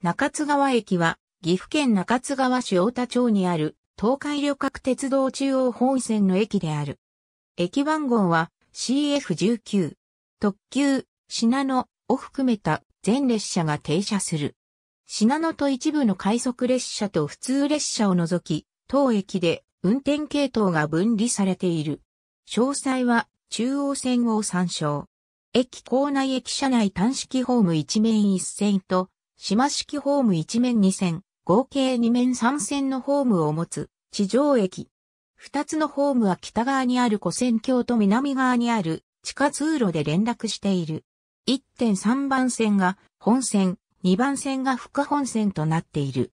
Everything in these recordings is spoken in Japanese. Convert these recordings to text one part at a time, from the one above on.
中津川駅は、岐阜県中津川市太田町にある、東海旅客鉄道中央本線の駅である。駅番号は CF19。特急、品野を含めた全列車が停車する。品野と一部の快速列車と普通列車を除き、当駅で運転系統が分離されている。詳細は中央線を参照。駅構内駅舎内端式ホーム一面一線と島式ホーム1面2線、合計2面3線のホームを持つ地上駅。2つのホームは北側にある古線橋と南側にある地下通路で連絡している。1.3番線が本線、2番線が副本線となっている。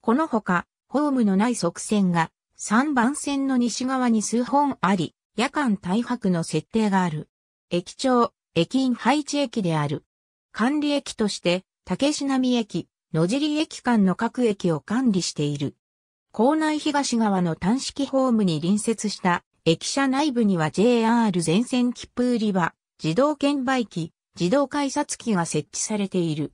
このほか、ホームのない側線が3番線の西側に数本あり、夜間大白の設定がある。駅長、駅員配置駅である。管理駅として、竹品見駅、野尻駅間の各駅を管理している。港内東側の単式ホームに隣接した駅舎内部には JR 全線切符売り場、自動券売機、自動改札機が設置されている。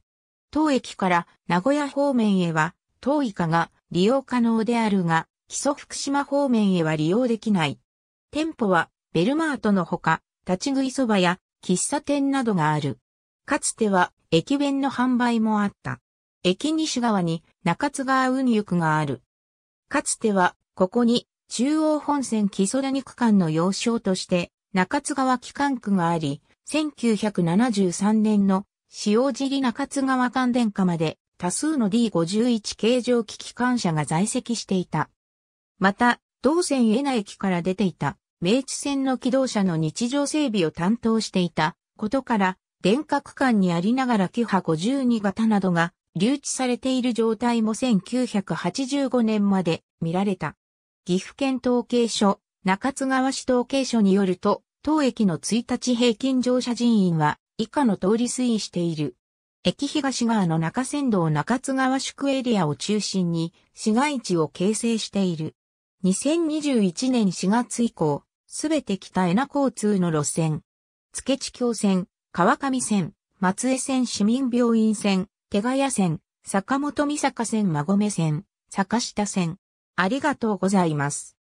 当駅から名古屋方面へは、当以下が利用可能であるが、基礎福島方面へは利用できない。店舗はベルマートのほか、立ち食いそばや喫茶店などがある。かつては駅弁の販売もあった。駅西側に中津川運輸区がある。かつては、ここに中央本線木曽谷区間の要衝として中津川機関区があり、1973年の塩尻中津川関電化まで多数の D51 形状機機関車が在籍していた。また、同線江名駅から出ていた明治線の機動車の日常整備を担当していたことから、電化区間にありながらキハ52型などが留置されている状態も1985年まで見られた。岐阜県統計所、中津川市統計所によると、当駅の1日平均乗車人員は以下の通り推移している。駅東側の中仙道中津川宿エリアを中心に市街地を形成している。2021年4月以降、すべて北江那交通の路線。付地橋線、川上線、松江線市民病院線、手賀谷線、坂本三坂線馬込線、坂下線。ありがとうございます。